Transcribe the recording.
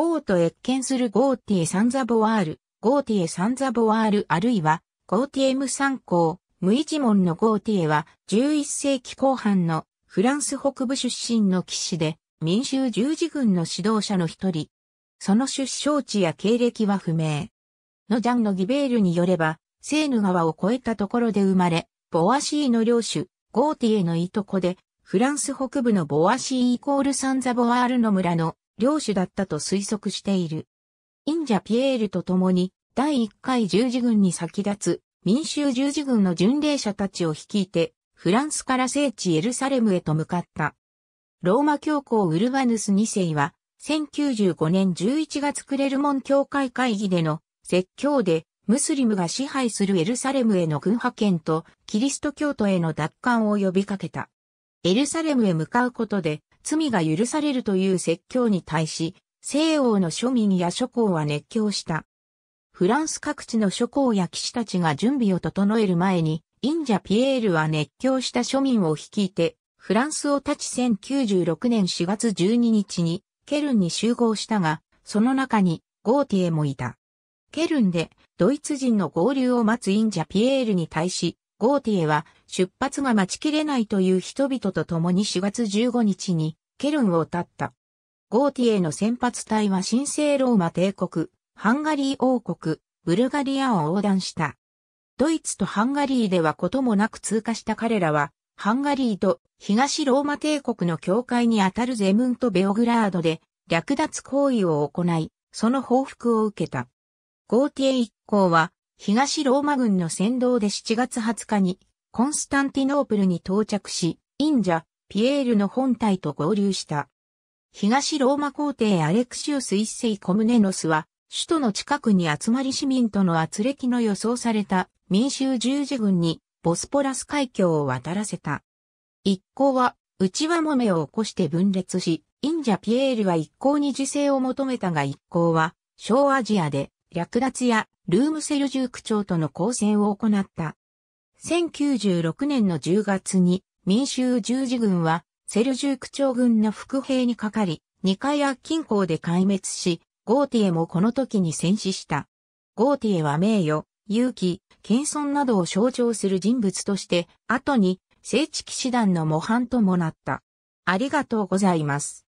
王と越見するゴーティエ・サンザボワール、ゴーティエ・サンザボワールあるいは、ゴーティエム参考、ジモンのゴーティエは、11世紀後半のフランス北部出身の騎士で、民衆十字軍の指導者の一人。その出生地や経歴は不明。ノジャンのギベールによれば、セーヌ川を越えたところで生まれ、ボアシーの領主、ゴーティエのいとこで、フランス北部のボアシーイコールサンザボワールの村の領主だったと推測している。インジャピエールと共に第1回十字軍に先立つ民衆十字軍の巡礼者たちを率いてフランスから聖地エルサレムへと向かった。ローマ教皇ウルバヌス2世は1095年11月クレルモン教会会議での説教でムスリムが支配するエルサレムへの軍派遣とキリスト教徒への奪還を呼びかけた。エルサレムへ向かうことで罪が許されるという説教に対し、西欧の庶民や諸侯は熱狂した。フランス各地の諸侯や騎士たちが準備を整える前に、インジャ・ピエールは熱狂した庶民を率いて、フランスを立ち1096年4月12日に、ケルンに集合したが、その中に、ゴーティエもいた。ケルンで、ドイツ人の合流を待つインジャ・ピエールに対し、ゴーティエは出発が待ちきれないという人々と共に4月15日にケルンを立った。ゴーティエの先発隊は神聖ローマ帝国、ハンガリー王国、ブルガリアを横断した。ドイツとハンガリーではこともなく通過した彼らは、ハンガリーと東ローマ帝国の境界にあたるゼムンとベオグラードで略奪行為を行い、その報復を受けた。ゴーティエ一行は、東ローマ軍の先導で7月20日にコンスタンティノープルに到着し、インジャ、ピエールの本体と合流した。東ローマ皇帝アレクシウス一世コムネノスは、首都の近くに集まり市民との圧力の予想された民衆十字軍にボスポラス海峡を渡らせた。一行は内輪もめを起こして分裂し、インジャ・ピエールは一行に自制を求めたが一行は小アジアで略奪やルームセルジューク朝との交戦を行った。1096年の10月に民衆十字軍はセルジューク朝軍の副兵にかかり、ニカヤ近郊で壊滅し、ゴーティエもこの時に戦死した。ゴーティエは名誉、勇気、謙遜などを象徴する人物として、後に聖地騎士団の模範ともなった。ありがとうございます。